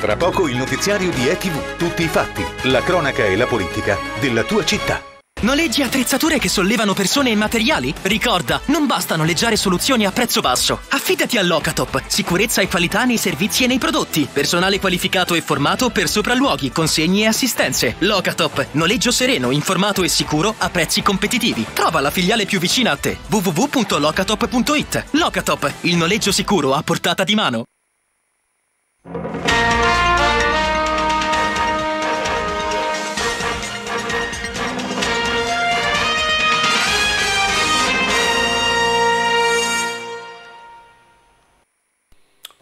Tra poco il notiziario di ETV. Tutti i fatti, la cronaca e la politica della tua città. Noleggi attrezzature che sollevano persone e materiali? Ricorda, non basta noleggiare soluzioni a prezzo basso. Affidati a Locatop. Sicurezza e qualità nei servizi e nei prodotti. Personale qualificato e formato per sopralluoghi, consegne e assistenze. Locatop. Noleggio sereno, informato e sicuro a prezzi competitivi. Trova la filiale più vicina a te. www.locatop.it. Locatop. Il noleggio sicuro a portata di mano.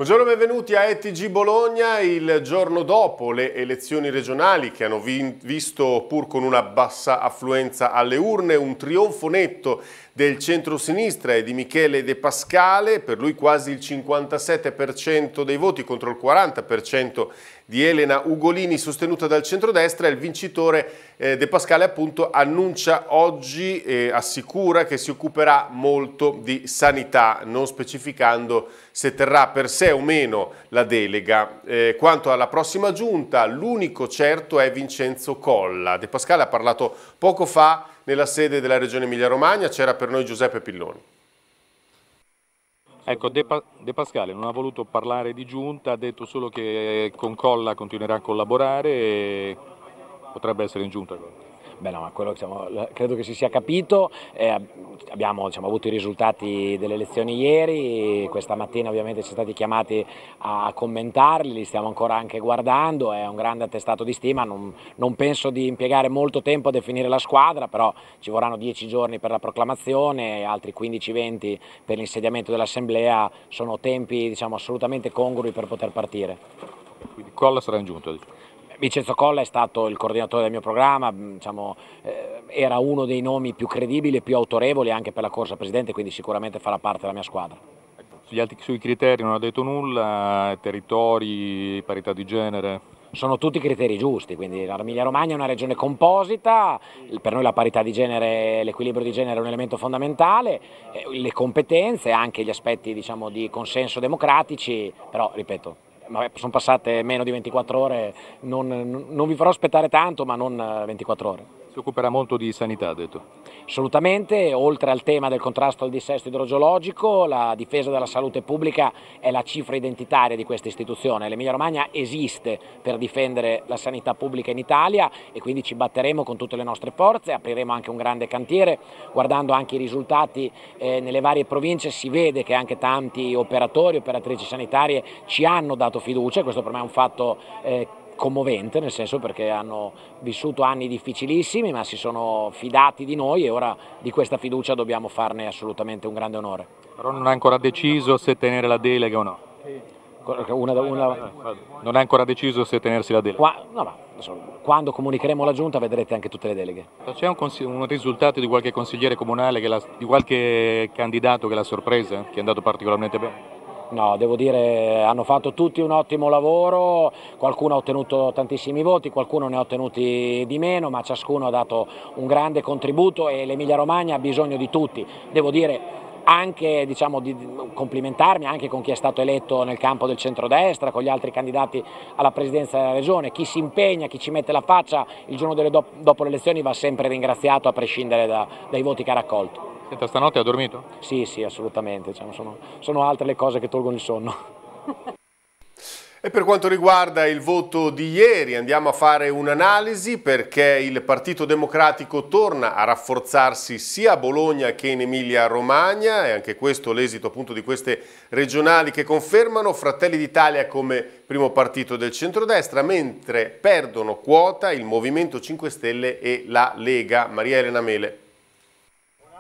Buongiorno e benvenuti a ETG Bologna il giorno dopo le elezioni regionali che hanno visto pur con una bassa affluenza alle urne un trionfo netto del centro-sinistra e di Michele De Pascale, per lui quasi il 57% dei voti contro il 40% di Elena Ugolini sostenuta dal centrodestra, il vincitore eh, De Pascale appunto annuncia oggi e assicura che si occuperà molto di sanità, non specificando se terrà per sé o meno la delega. Eh, quanto alla prossima giunta, l'unico certo è Vincenzo Colla. De Pascale ha parlato poco fa nella sede della Regione Emilia-Romagna, c'era per noi Giuseppe Pilloni. Ecco, De, pa De, Pascale non ha voluto parlare di giunta, ha detto solo che con Colla continuerà a collaborare e potrebbe essere in giunta. Beh, no, quello, diciamo, credo che si sia capito, eh, abbiamo diciamo, avuto i risultati delle elezioni ieri, questa mattina ovviamente siamo stati chiamati a commentarli, li stiamo ancora anche guardando, è un grande attestato di stima, non, non penso di impiegare molto tempo a definire la squadra, però ci vorranno dieci giorni per la proclamazione, altri 15-20 per l'insediamento dell'Assemblea, sono tempi diciamo, assolutamente congrui per poter partire. Quindi colla sarà ingiunto? Diciamo. Vincenzo Colla è stato il coordinatore del mio programma, mm, diciamo, eh, era uno dei nomi più credibili e più autorevoli anche per la corsa presidente, quindi sicuramente farà parte della mia squadra. Sugli altri, sui criteri non ha detto nulla, eh, territori, parità di genere? sono tutti criteri giusti, quindi l'Emilia Romagna è una regione composita, per noi la parità di genere, l'equilibrio di genere è un elemento fondamentale, eh, le competenze, anche gli aspetti diciamo, di consenso democratici, però ripeto, vabbè, sono passate meno di 24 ore, non, non vi farò aspettare tanto, ma non 24 eh, ore si occuperà molto di sanità, ha detto. Assolutamente, oltre al tema del contrasto al dissesto idrogeologico, la difesa della salute pubblica è la cifra identitaria di questa istituzione. L'Emilia Romagna esiste per difendere la sanità pubblica in Italia e quindi ci batteremo con tutte le nostre forze, apriremo anche un grande cantiere, guardando anche i risultati eh, nelle varie province si vede che anche tanti operatori, operatrici sanitarie ci hanno dato fiducia, questo per me è un fatto eh, commovente, nel senso perché hanno vissuto anni difficilissimi, ma si sono fidati di noi e ora di questa fiducia dobbiamo farne assolutamente un grande onore. Però non ha ancora deciso se tenere la delega o no. Una, una... Non ha ancora deciso se tenersi la delega. Qua... No, quando comunicheremo alla Giunta vedrete anche tutte le deleghe. C'è un, un, risultato di qualche consigliere comunale, la... di qualche candidato che l'ha sorpresa, che è andato particolarmente bene? No, devo dire hanno fatto tutti un ottimo lavoro, qualcuno ha ottenuto tantissimi voti, qualcuno ne ha ottenuti di meno, ma ciascuno ha dato un grande contributo e l'Emilia Romagna ha bisogno di tutti. Devo dire anche diciamo, di complimentarmi anche con chi è stato eletto nel campo del centrodestra, con gli altri candidati alla presidenza della regione, chi si impegna, chi ci mette la faccia il giorno do dopo le elezioni va sempre ringraziato a prescindere da, dai voti che ha raccolto. Senta, stanotte ha dormito? Sì, sì, assolutamente. Diciamo, sono, sono altre le cose che tolgono il sonno. E per quanto riguarda il voto di ieri andiamo a fare un'analisi perché il Partito Democratico torna a rafforzarsi sia a Bologna che in Emilia Romagna e anche questo l'esito appunto di queste regionali che confermano Fratelli d'Italia come primo partito del centrodestra mentre perdono quota il Movimento 5 Stelle e la Lega. Maria Elena Mele.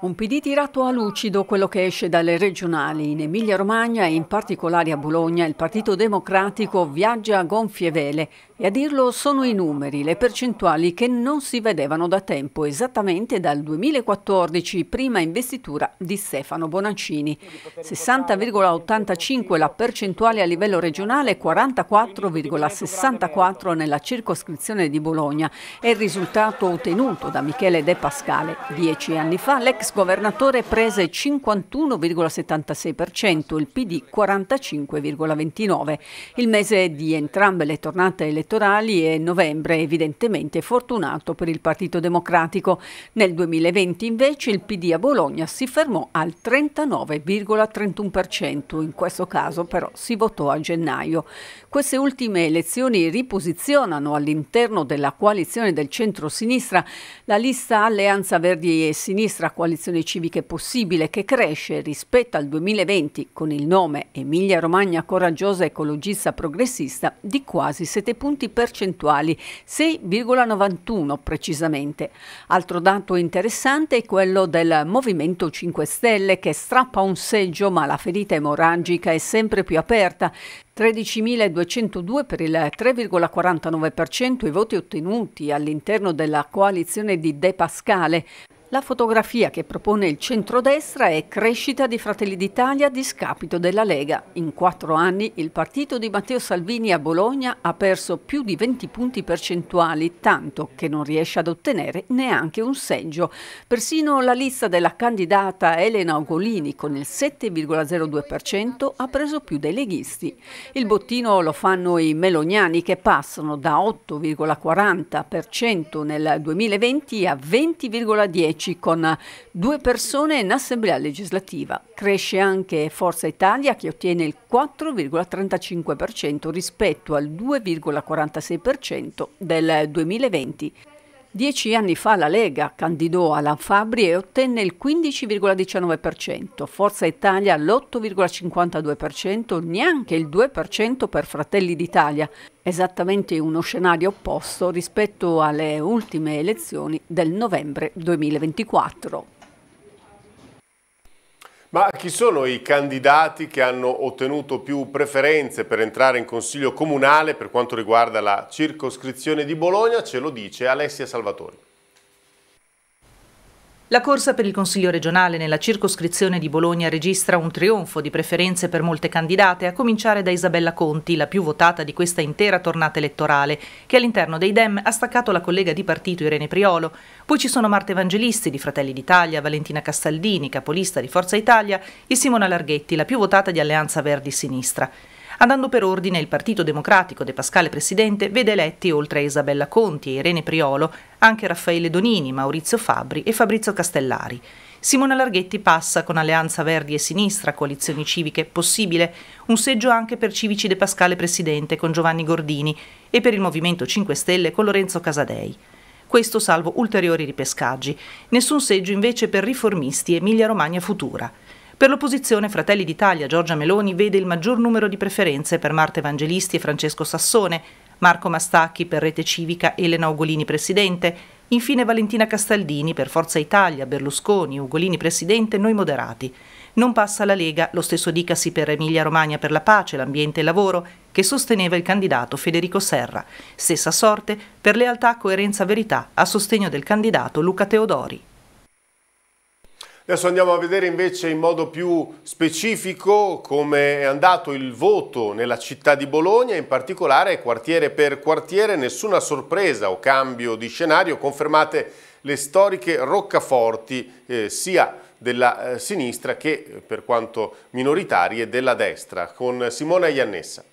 Un PD tirato a lucido quello che esce dalle regionali. In Emilia-Romagna e in particolare a Bologna il Partito Democratico viaggia a gonfie vele e a dirlo sono i numeri, le percentuali che non si vedevano da tempo, esattamente dal 2014, prima investitura di Stefano Bonaccini. 60,85 la percentuale a livello regionale, 44,64 nella circoscrizione di Bologna. È il risultato ottenuto da Michele De Pascale. Dieci anni fa l'ex governatore prese 51,76%, il PD 45,29%. Il mese di entrambe le tornate elettorali è novembre evidentemente fortunato per il Partito Democratico. Nel 2020 invece il PD a Bologna si fermò al 39,31%, in questo caso però si votò a gennaio. Queste ultime elezioni riposizionano all'interno della coalizione del centro-sinistra la lista Alleanza Verdi e Sinistra Coalizione competizione civica possibile che cresce rispetto al 2020 con il nome Emilia Romagna Coraggiosa Ecologista Progressista di quasi 7 punti percentuali, 6,91 precisamente. Altro dato interessante è quello del Movimento 5 Stelle che strappa un seggio ma la ferita emorragica è sempre più aperta. 13.202 per il 3,49% i voti ottenuti all'interno della coalizione di De Pascale, la fotografia che propone il centrodestra è crescita di Fratelli d'Italia a discapito della Lega. In quattro anni il partito di Matteo Salvini a Bologna ha perso più di 20 punti percentuali, tanto che non riesce ad ottenere neanche un seggio. Persino la lista della candidata Elena Ugolini con il 7,02% ha preso più dei leghisti. Il bottino lo fanno i melognani che passano da 8,40% nel 2020 a 20,10% 10 con due persone in assemblea legislativa. Cresce anche Forza Italia che ottiene il 4,35% rispetto al 2,46% del 2020. Dieci anni fa la Lega candidò Alan Fabri e ottenne il 15,19%, Forza Italia l'8,52%, neanche il 2% per Fratelli d'Italia, esattamente uno scenario opposto rispetto alle ultime elezioni del novembre 2024. Ma chi sono i candidati che hanno ottenuto più preferenze per entrare in Consiglio Comunale per quanto riguarda la circoscrizione di Bologna? Ce lo dice Alessia Salvatori. La corsa per il Consiglio regionale nella circoscrizione di Bologna registra un trionfo di preferenze per molte candidate, a cominciare da Isabella Conti, la più votata di questa intera tornata elettorale, che all'interno dei Dem ha staccato la collega di partito Irene Priolo. Poi ci sono Marta Evangelisti di Fratelli d'Italia, Valentina Castaldini, capolista di Forza Italia, e Simona Larghetti, la più votata di Alleanza Verdi Sinistra. Andando per ordine, il Partito Democratico de Pascale Presidente vede eletti, oltre a Isabella Conti e Irene Priolo, anche Raffaele Donini, Maurizio Fabri e Fabrizio Castellari. Simona Larghetti passa con Alleanza Verdi e Sinistra, coalizioni civiche possibile, un seggio anche per Civici De Pascale Presidente con Giovanni Gordini e per il Movimento 5 Stelle con Lorenzo Casadei. Questo salvo ulteriori ripescaggi. Nessun seggio invece per Riformisti e Emilia Romagna Futura. Per l'opposizione Fratelli d'Italia Giorgia Meloni vede il maggior numero di preferenze per Marta Evangelisti e Francesco Sassone, Marco Mastacchi per Rete Civica, Elena Ugolini Presidente, infine Valentina Castaldini per Forza Italia, Berlusconi, Ugolini Presidente, Noi Moderati. Non passa la Lega, lo stesso dicasi per Emilia Romagna per la pace, l'ambiente e il lavoro, che sosteneva il candidato Federico Serra. Stessa sorte per lealtà, coerenza, verità a sostegno del candidato Luca Teodori. Adesso andiamo a vedere invece in modo più specifico come è andato il voto nella città di Bologna, in particolare quartiere per quartiere, nessuna sorpresa o cambio di scenario, confermate le storiche roccaforti eh, sia della eh, sinistra che eh, per quanto minoritarie della destra con Simona Iannessa.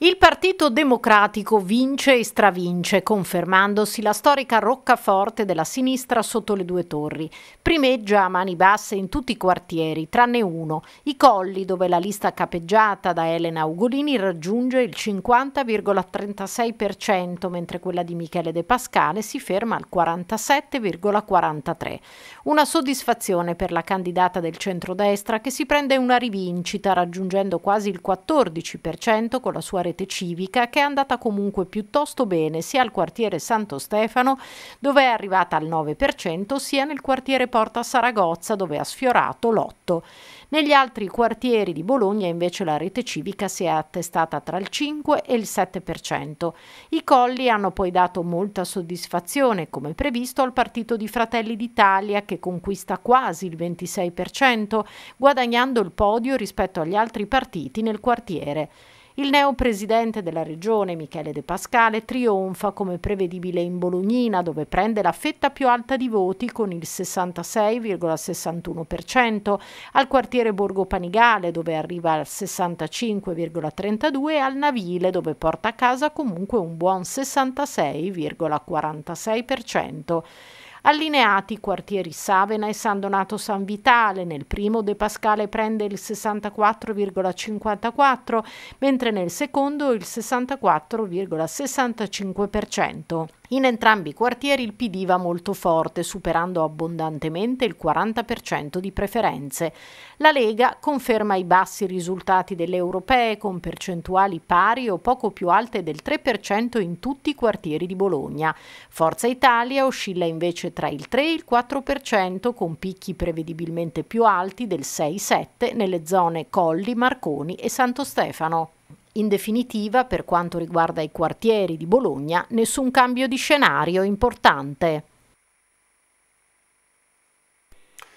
Il Partito Democratico vince e stravince, confermandosi la storica roccaforte della sinistra sotto le due torri. Primeggia a mani basse in tutti i quartieri, tranne uno, i Colli, dove la lista capeggiata da Elena Ugolini raggiunge il 50,36%, mentre quella di Michele De Pascale si ferma al 47,43%. Una soddisfazione per la candidata del centrodestra che si prende una rivincita, raggiungendo quasi il 14% con la sua rete civica che è andata comunque piuttosto bene sia al quartiere Santo Stefano dove è arrivata al 9% sia nel quartiere Porta Saragozza dove ha sfiorato l'8%. Negli altri quartieri di Bologna invece la rete civica si è attestata tra il 5 e il 7%. I colli hanno poi dato molta soddisfazione, come previsto, al partito di Fratelli d'Italia che conquista quasi il 26%, guadagnando il podio rispetto agli altri partiti nel quartiere. Il neopresidente della regione, Michele De Pascale, trionfa come prevedibile in Bolognina, dove prende la fetta più alta di voti con il 66,61%, al quartiere Borgo Panigale, dove arriva al 65,32% e al Navile, dove porta a casa comunque un buon 66,46% allineati i quartieri Savena e San Donato San Vitale. Nel primo De Pascale prende il 64,54, mentre nel secondo il 64,65%. In entrambi i quartieri il PD va molto forte, superando abbondantemente il 40% di preferenze. La Lega conferma i bassi risultati delle europee con percentuali pari o poco più alte del 3% in tutti i quartieri di Bologna. Forza Italia oscilla invece tra il 3 e il 4% con picchi prevedibilmente più alti del 6-7 nelle zone Colli, Marconi e Santo Stefano. In definitiva, per quanto riguarda i quartieri di Bologna, nessun cambio di scenario importante.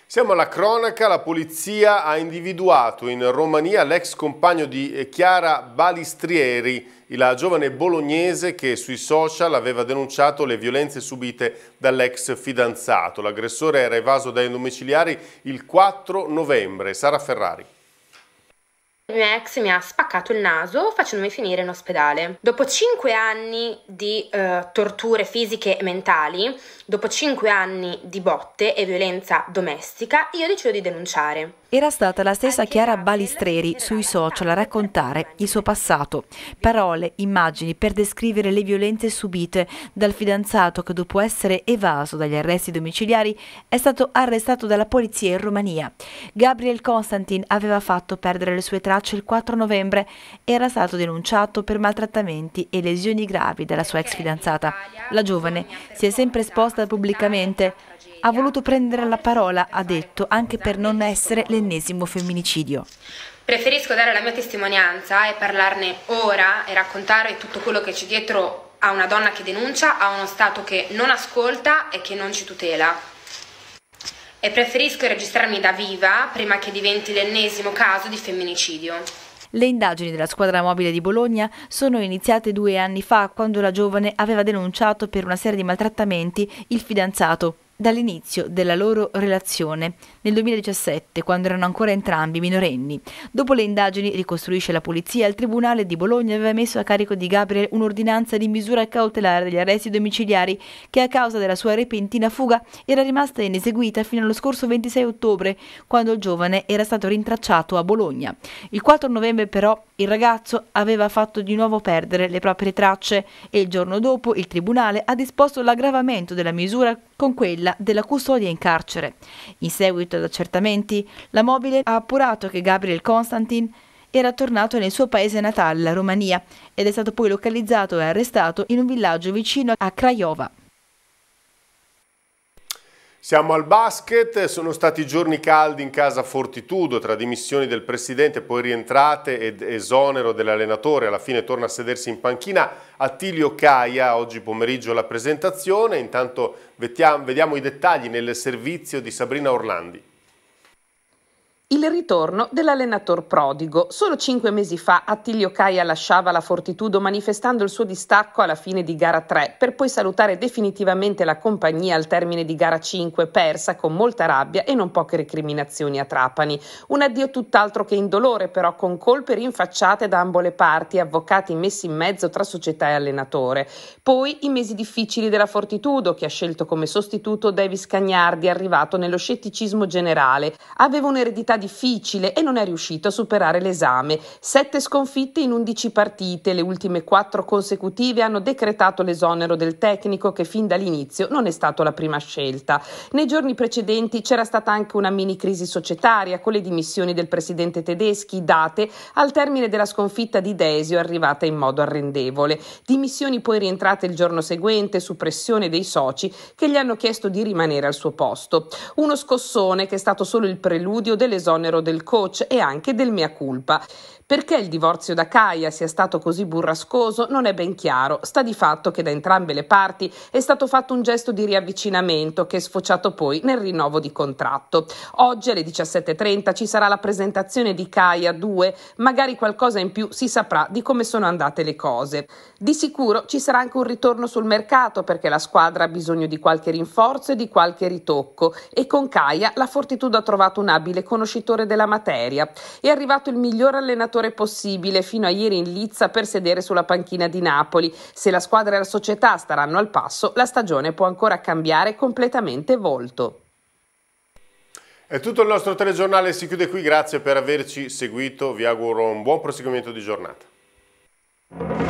Siamo alla cronaca, la polizia ha individuato in Romania l'ex compagno di eh, Chiara Balistrieri, la giovane bolognese che sui social aveva denunciato le violenze subite dall'ex fidanzato. L'aggressore era evaso dai domiciliari il 4 novembre. Sara Ferrari il mio ex mi ha spaccato il naso facendomi finire in ospedale. Dopo 5 anni di eh, torture fisiche e mentali, Dopo cinque anni di botte e violenza domestica, io decido di denunciare. Era stata la stessa Chiara Balistreri sui social a raccontare il suo passato. Parole, immagini per descrivere le violenze subite dal fidanzato che dopo essere evaso dagli arresti domiciliari è stato arrestato dalla polizia in Romania. Gabriel Constantin aveva fatto perdere le sue tracce il 4 novembre e era stato denunciato per maltrattamenti e lesioni gravi dalla sua ex fidanzata. La giovane si è sempre esposta manifestata pubblicamente. Ha voluto prendere la parola, ha detto, anche per non essere l'ennesimo femminicidio. Preferisco dare la mia testimonianza e parlarne ora e raccontare tutto quello che c'è dietro a una donna che denuncia, a uno Stato che non ascolta e che non ci tutela. E preferisco registrarmi da viva prima che diventi l'ennesimo caso di femminicidio. Le indagini della squadra mobile di Bologna sono iniziate due anni fa quando la giovane aveva denunciato per una serie di maltrattamenti il fidanzato dall'inizio della loro relazione, nel 2017, quando erano ancora entrambi minorenni. Dopo le indagini, ricostruisce la polizia, il Tribunale di Bologna aveva messo a carico di Gabriel un'ordinanza di misura cautelare degli arresti domiciliari che a causa della sua repentina fuga era rimasta ineseguita fino allo scorso 26 ottobre, quando il giovane era stato rintracciato a Bologna. Il 4 novembre però il ragazzo aveva fatto di nuovo perdere le proprie tracce e il giorno dopo il Tribunale ha disposto l'aggravamento della misura con quella della custodia in carcere. In seguito ad accertamenti, la mobile ha appurato che Gabriel Constantin era tornato nel suo paese natale, la Romania, ed è stato poi localizzato e arrestato in un villaggio vicino a Craiova. Siamo al basket, sono stati giorni caldi in casa Fortitudo tra dimissioni del presidente, poi rientrate ed esonero dell'allenatore, alla fine torna a sedersi in panchina Attilio Caia, oggi pomeriggio la presentazione, intanto vediamo i dettagli nel servizio di Sabrina Orlandi il ritorno dell'allenatore prodigo. Solo cinque mesi fa Attilio Caia lasciava la Fortitudo manifestando il suo distacco alla fine di gara 3 per poi salutare definitivamente la compagnia al termine di gara 5 persa con molta rabbia e non poche recriminazioni a Trapani. Un addio tutt'altro che indolore però con colpe rinfacciate da ambo le parti avvocati messi in mezzo tra società e allenatore. Poi i mesi difficili della Fortitudo che ha scelto come sostituto Davis Cagnardi arrivato nello scetticismo generale. Aveva un'eredità difficile e non è riuscito a superare l'esame. Sette sconfitte in undici partite, le ultime quattro consecutive hanno decretato l'esonero del tecnico che fin dall'inizio non è stato la prima scelta. Nei giorni precedenti c'era stata anche una mini crisi societaria con le dimissioni del presidente tedeschi date al termine della sconfitta di Desio arrivata in modo arrendevole. Dimissioni poi rientrate il giorno seguente su pressione dei soci che gli hanno chiesto di rimanere al suo posto. Uno scossone che è stato solo il preludio dell'esonero dell'esonero del coach e anche del mia culpa. Perché il divorzio da Caia sia stato così burrascoso non è ben chiaro, sta di fatto che da entrambe le parti è stato fatto un gesto di riavvicinamento che è sfociato poi nel rinnovo di contratto. Oggi alle 17.30 ci sarà la presentazione di Caia 2, magari qualcosa in più si saprà di come sono andate le cose. Di sicuro ci sarà anche un ritorno sul mercato perché la squadra ha bisogno di qualche rinforzo e di qualche ritocco e con Caia la Fortitudo ha trovato un abile conoscitore della materia. È arrivato il miglior allenatore giocatore possibile fino a ieri in Lizza per sedere sulla panchina di Napoli. Se la squadra e la società staranno al passo, la stagione può ancora cambiare completamente volto. È tutto il nostro telegiornale, si chiude qui, grazie per averci seguito, vi auguro un buon proseguimento di giornata.